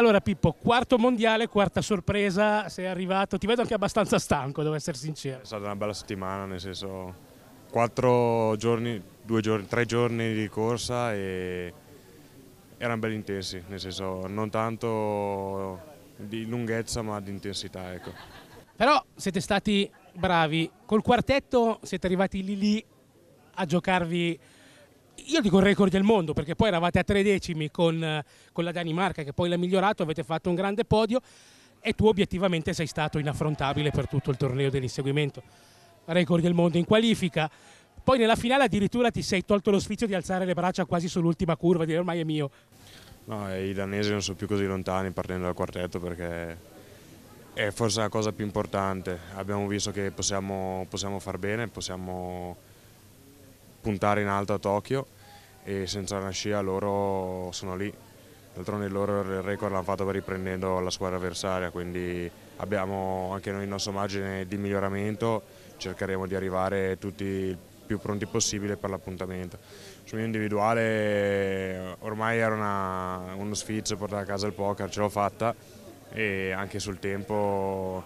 Allora Pippo, quarto mondiale, quarta sorpresa, sei arrivato, ti vedo anche abbastanza stanco, devo essere sincero. È stata una bella settimana, nel senso quattro giorni, due giorni, tre giorni di corsa e erano belli intensi, nel senso non tanto di lunghezza ma di intensità. Ecco. Però siete stati bravi, col quartetto siete arrivati lì lì a giocarvi io dico il record del mondo perché poi eravate a tre decimi con, eh, con la Danimarca che poi l'ha migliorato, avete fatto un grande podio e tu obiettivamente sei stato inaffrontabile per tutto il torneo dell'inseguimento. Record del mondo in qualifica. Poi nella finale addirittura ti sei tolto lo sfizio di alzare le braccia quasi sull'ultima curva, di dire ormai è mio. No, i danesi non sono più così lontani partendo dal quartetto perché è forse la cosa più importante. Abbiamo visto che possiamo, possiamo far bene, possiamo puntare in alto a Tokyo e senza una scia loro sono lì. D'altronde il loro record l'hanno fatto riprendendo la squadra avversaria, quindi abbiamo anche noi il nostro margine di miglioramento, cercheremo di arrivare tutti il più pronti possibile per l'appuntamento. Sul mio individuale ormai era una, uno sfizio portare a casa il poker, ce l'ho fatta e anche sul tempo,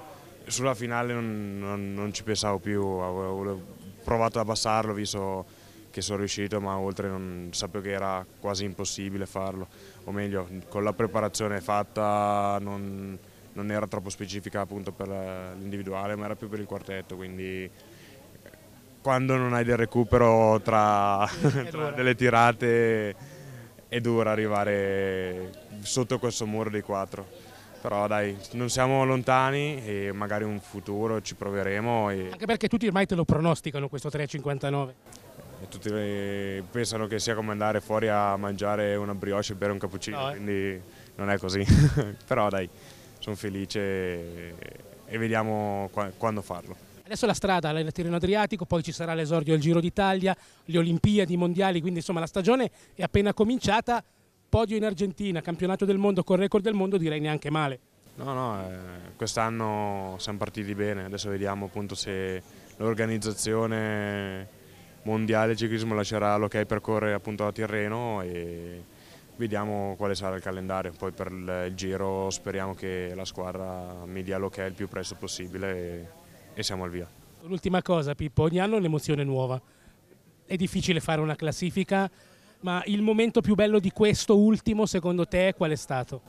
sulla finale non, non, non ci pensavo più, avevo provato ad abbassarlo visto che che sono riuscito ma oltre non sapevo che era quasi impossibile farlo o meglio con la preparazione fatta non, non era troppo specifica appunto per l'individuale ma era più per il quartetto quindi quando non hai del recupero tra, tra delle tirate è dura arrivare sotto questo muro dei quattro però dai, non siamo lontani e magari un futuro ci proveremo. E... Anche perché tutti ormai te lo pronosticano questo 3,59 tutti pensano che sia come andare fuori a mangiare una brioche e bere un cappuccino, no, eh. quindi non è così. Però dai, sono felice e vediamo quando farlo. Adesso la strada al Tirreno Adriatico, poi ci sarà l'esordio al Giro d'Italia, le Olimpiadi, i Mondiali, quindi insomma la stagione è appena cominciata, podio in Argentina, campionato del mondo con record del mondo direi neanche male. No, no, eh, quest'anno siamo partiti bene, adesso vediamo appunto se l'organizzazione mondiale ciclismo lascerà l'ok per correre appunto a Tirreno e vediamo quale sarà il calendario. Poi per il giro speriamo che la squadra mi dia l'ok il più presto possibile e, e siamo al via. L'ultima cosa Pippo, ogni anno è un'emozione nuova. È difficile fare una classifica, ma il momento più bello di questo ultimo secondo te qual è stato?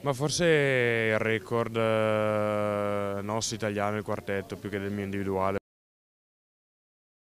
Ma forse il record eh, nostro italiano, il quartetto, più che del mio individuale.